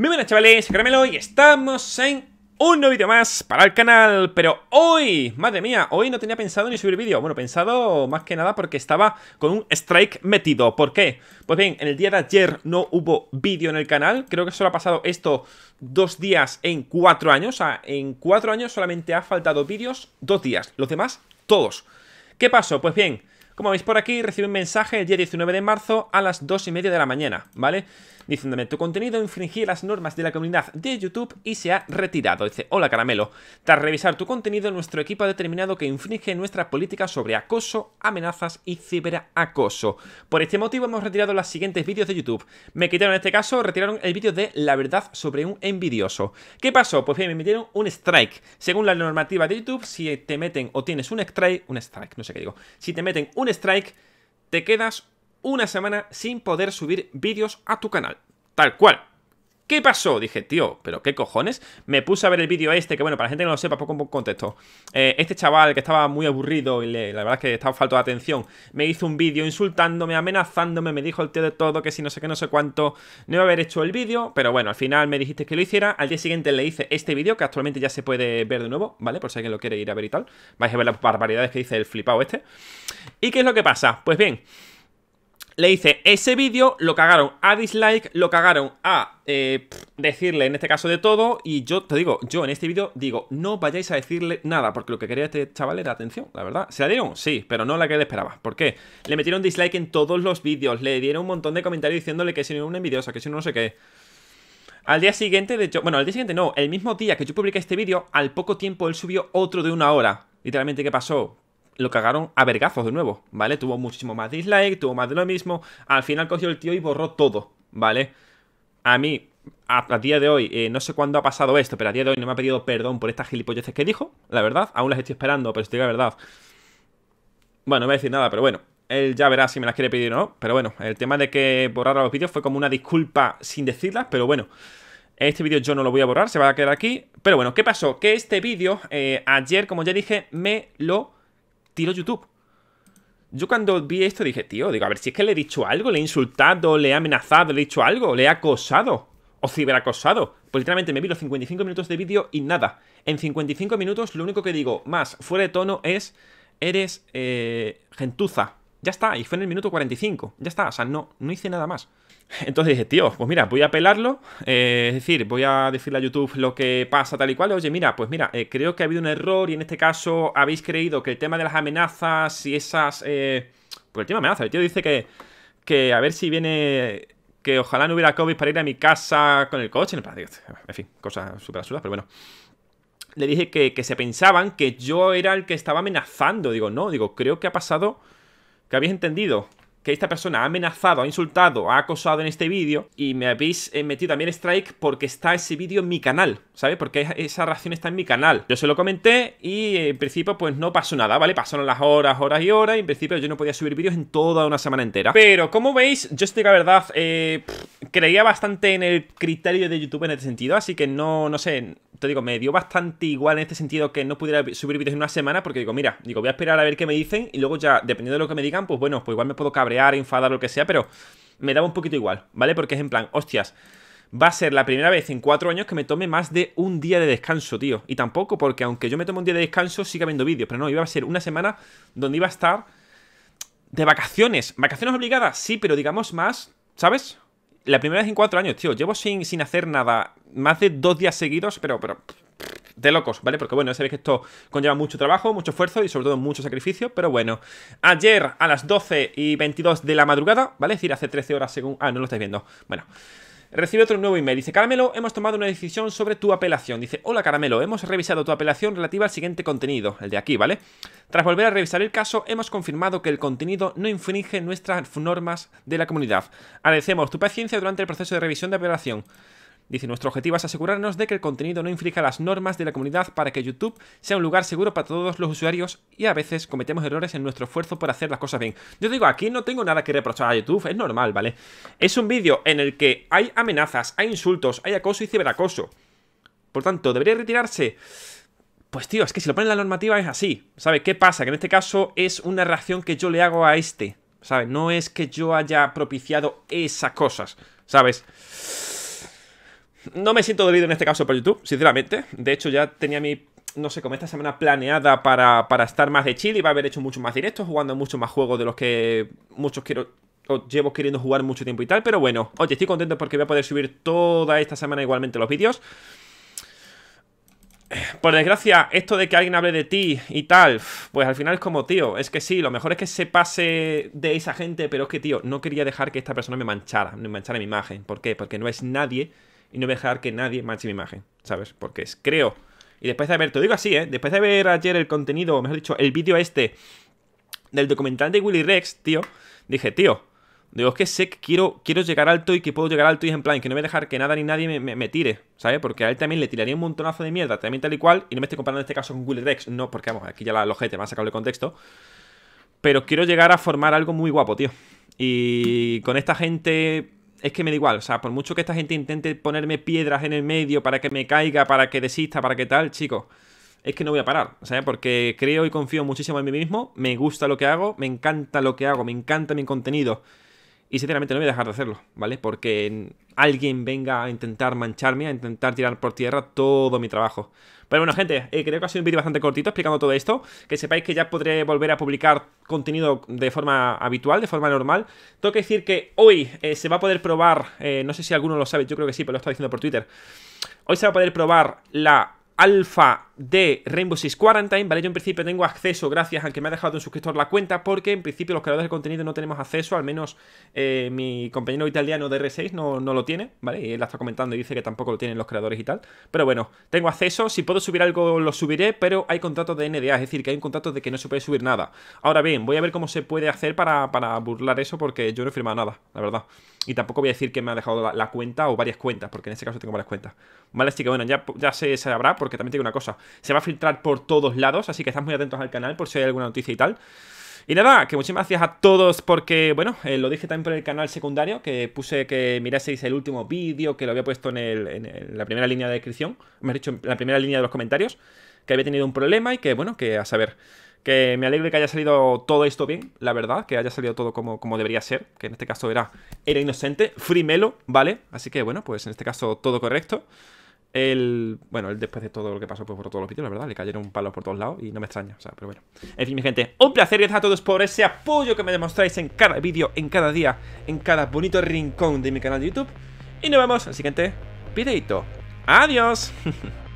Muy buenas chavales, Caramelo y estamos en un nuevo vídeo más para el canal Pero hoy, madre mía, hoy no tenía pensado ni subir vídeo Bueno, pensado más que nada porque estaba con un strike metido ¿Por qué? Pues bien, en el día de ayer no hubo vídeo en el canal Creo que solo ha pasado esto dos días en cuatro años O sea, en cuatro años solamente ha faltado vídeos dos días Los demás, todos ¿Qué pasó? Pues bien... Como veis por aquí, recibí un mensaje el día 19 de marzo a las 2 y media de la mañana, ¿vale? Diciéndome, tu contenido infringía las normas de la comunidad de YouTube y se ha retirado. Dice, hola Caramelo, tras revisar tu contenido, nuestro equipo ha determinado que infringe nuestra política sobre acoso, amenazas y ciberacoso. Por este motivo hemos retirado los siguientes vídeos de YouTube. Me quitaron en este caso, retiraron el vídeo de La verdad sobre un envidioso. ¿Qué pasó? Pues bien, me metieron un strike. Según la normativa de YouTube, si te meten o tienes un strike, un strike, no sé qué digo, si te meten un Strike, te quedas una semana sin poder subir vídeos a tu canal. Tal cual. ¿Qué pasó? Dije, tío, ¿pero qué cojones? Me puse a ver el vídeo este, que bueno, para la gente que no lo sepa, poco en contexto. Eh, este chaval que estaba muy aburrido y la verdad es que estaba falto de atención, me hizo un vídeo insultándome, amenazándome, me dijo el tío de todo que si no sé qué, no sé cuánto, no iba a haber hecho el vídeo, pero bueno, al final me dijiste que lo hiciera. Al día siguiente le hice este vídeo, que actualmente ya se puede ver de nuevo, ¿vale? Por si alguien lo quiere ir a ver y tal. Vais a ver las barbaridades que dice el flipado este. ¿Y qué es lo que pasa? Pues bien le dice, ese vídeo lo cagaron a dislike, lo cagaron a eh, decirle en este caso de todo. Y yo te digo, yo en este vídeo digo, no vayáis a decirle nada, porque lo que quería este chaval era atención, la verdad. ¿Se la dieron? Sí, pero no la que él esperaba. ¿Por qué? Le metieron dislike en todos los vídeos, le dieron un montón de comentarios diciéndole que si no una envidiosa, que si no no sé qué. Al día siguiente, de hecho, bueno, al día siguiente no, el mismo día que yo publiqué este vídeo, al poco tiempo él subió otro de una hora. Literalmente, ¿qué pasó? lo cagaron a vergazos de nuevo, ¿vale? Tuvo muchísimo más dislike, tuvo más de lo mismo. Al final cogió el tío y borró todo, ¿vale? A mí, a, día de hoy, eh, no sé cuándo ha pasado esto, pero a día de hoy no me ha pedido perdón por estas gilipolleces que dijo, la verdad. Aún las estoy esperando, pero estoy la verdad. Bueno, no voy a decir nada, pero bueno. Él ya verá si me las quiere pedir o no. Pero bueno, el tema de que borrara los vídeos fue como una disculpa sin decirlas, pero bueno. Este vídeo yo no lo voy a borrar, se va a quedar aquí. Pero bueno, ¿qué pasó? Que este vídeo, eh, ayer, como ya dije, me lo YouTube. Yo cuando vi esto dije, tío, digo, a ver si es que le he dicho algo, le he insultado, le he amenazado, le he dicho algo, le he acosado o ciberacosado. Pues literalmente me vi los 55 minutos de vídeo y nada. En 55 minutos lo único que digo más fuera de tono es, eres eh, gentuza. Ya está, y fue en el minuto 45. Ya está, o sea, no, no hice nada más. Entonces dije, tío, pues mira, voy a pelarlo, eh, es decir, voy a decirle a YouTube lo que pasa tal y cual, oye, mira, pues mira, eh, creo que ha habido un error y en este caso habéis creído que el tema de las amenazas y esas... Eh, pues el tema de amenazas, el tío dice que, que a ver si viene... Que ojalá no hubiera COVID para ir a mi casa con el coche, en fin, cosas súper absurdas, pero bueno le dije que, se pensaban que yo era el que estaba amenazando. Digo, no, digo, creo que ha pasado. Que habéis entendido que esta persona ha amenazado, ha insultado, ha acosado en este vídeo y me habéis eh, metido también strike porque está ese vídeo en mi canal, ¿sabes? Porque esa reacción está en mi canal. Yo se lo comenté y eh, en principio pues no pasó nada, ¿vale? Pasaron las horas, horas y horas y en principio yo no podía subir vídeos en toda una semana entera. Pero como veis, yo estoy la verdad, eh, creía bastante en el criterio de YouTube en este sentido, así que no, no sé, te digo, me dio bastante igual en este sentido que no pudiera subir vídeos en una semana, porque digo, mira, digo, voy a esperar a ver qué me dicen y luego ya, dependiendo de lo que me digan, pues bueno, pues igual me puedo cabrear, enfadar, lo que sea, pero me daba un poquito igual, ¿vale? Porque es en plan, hostias, va a ser la primera vez en cuatro años que me tome más de un día de descanso, tío. Y tampoco porque aunque yo me tome un día de descanso, siga viendo vídeos, pero no, iba a ser una semana donde iba a estar de vacaciones. ¿Vacaciones obligadas? Sí, pero digamos más, ¿sabes? la primera vez en cuatro años, tío. Llevo sin, sin hacer nada más de dos días seguidos, pero, pero de locos, ¿vale? Porque bueno, sabéis que esto conlleva mucho trabajo, mucho esfuerzo y sobre todo mucho sacrificio, pero bueno. Ayer a las 12 y 22 de la madrugada, ¿vale? Es decir, hace 13 horas según... Ah, no lo estáis viendo. Bueno. Recibe otro nuevo email. Dice, Caramelo, hemos tomado una decisión sobre tu apelación. Dice, hola Caramelo, hemos revisado tu apelación relativa al siguiente contenido, el de aquí, ¿vale? Tras volver a revisar el caso, hemos confirmado que el contenido no infringe nuestras normas de la comunidad. Agradecemos tu paciencia durante el proceso de revisión de apelación. Dice, nuestro objetivo es asegurarnos de que el contenido no infrinja las normas de la comunidad para que YouTube sea un lugar seguro para todos los usuarios y a veces cometemos errores en nuestro esfuerzo por hacer las cosas bien. Yo digo, aquí no tengo nada que reprochar a YouTube, es normal, ¿vale? Es un vídeo en el que hay amenazas, hay insultos, hay acoso y ciberacoso. Por tanto, ¿debería retirarse? Pues tío, es que si lo ponen en la normativa es así. ¿Sabes qué pasa? Que en este caso es una reacción que yo le hago a este. ¿Sabes? No es que yo haya propiciado esas cosas. ¿Sabes? No me siento dolido en este caso por YouTube, sinceramente. De hecho, ya tenía mi, no sé, como esta semana planeada para, para estar más de chill y va a haber hecho muchos más directos, jugando mucho más juegos de los que muchos quiero o llevo queriendo jugar mucho tiempo y tal. Pero bueno, oye, estoy contento porque voy a poder subir toda esta semana igualmente los vídeos. Por desgracia, esto de que alguien hable de ti y tal, pues al final es como, tío, es que sí, lo mejor es que se pase de esa gente, pero es que, tío, no quería dejar que esta persona me manchara, me manchara mi imagen. ¿Por qué? Porque no es nadie y no voy a dejar que nadie manche mi imagen, ¿sabes? Porque es, creo. Y después de haber te digo así, ¿eh? Después de ver ayer el contenido, o mejor dicho, el vídeo este del documental de Willy Rex, tío, dije, tío, digo, es que sé que quiero, quiero llegar alto y que puedo llegar alto y en plan, que no voy a dejar que nada ni nadie me, tire, ¿sabes? Porque a él también le tiraría un montonazo de mierda, también tal y cual, y no me estoy comparando en este caso con Willy Rex, no, porque vamos, aquí ya la lojete me ha sacado el contexto. Pero quiero llegar a formar algo muy guapo, tío. Y con esta gente es que me da igual. O sea, por mucho que esta gente intente ponerme piedras en el medio para que me caiga, para que desista, para que tal, chicos, es que no voy a parar. O sea, porque creo y confío muchísimo en mí mismo, me gusta lo que hago, me encanta lo que hago, me encanta mi contenido. Y sinceramente no voy a dejar de hacerlo, ¿vale? Porque alguien venga a intentar mancharme, a intentar tirar por tierra todo mi trabajo. Pero bueno, gente, eh, creo que ha sido un vídeo bastante cortito explicando todo esto. Que sepáis que ya podré volver a publicar contenido de forma habitual, de forma normal. Tengo que decir que hoy eh, se va a poder probar, eh, no sé si alguno lo sabe, yo creo que sí, pero lo estaba diciendo por Twitter. Hoy se va a poder probar la alfa de Rainbow Six Quarantine, ¿vale? Yo en principio tengo acceso gracias a que me ha dejado un suscriptor la cuenta porque en principio los creadores de contenido no tenemos acceso, al menos eh, mi compañero italiano de R6 no, lo tiene, ¿vale? Y él la está comentando y dice que tampoco lo tienen los creadores y tal. Pero bueno, tengo acceso, si puedo subir algo lo subiré, pero hay contratos de NDA, es decir, que hay un contrato de que no se puede subir nada. Ahora bien, voy a ver cómo se puede hacer para, para burlar eso porque yo no he firmado nada, la verdad. Y tampoco voy a decir que me ha dejado la, cuenta o varias cuentas, porque en este caso tengo varias cuentas. Vale, así que bueno, ya, ya se sabrá, porque también tengo una cosa. Se va a filtrar por todos lados, así que estás muy atentos al canal por si hay alguna noticia y tal. Y nada, que muchísimas gracias a todos porque, bueno, eh, lo dije también por el canal secundario, que puse que miraseis el último vídeo, que lo había puesto en, la primera línea de descripción, me he dicho, en la primera línea de los comentarios, que había tenido un problema y que, bueno, que a saber. Que me alegre que haya salido todo esto bien, la verdad, que haya salido todo como, como debería ser, que en este caso era, era inocente, Frimelo, ¿vale? Así que bueno, pues en este caso todo correcto. El, bueno, el después de todo lo que pasó pues, por todos los vídeos, la verdad, le cayeron palos por todos lados y no me extraña, o sea, pero bueno. En fin, mi gente, un placer gracias a todos por ese apoyo que me demostráis en cada vídeo, en cada día, en cada bonito rincón de mi canal de YouTube. Y nos vemos el siguiente videito. ¡Adiós!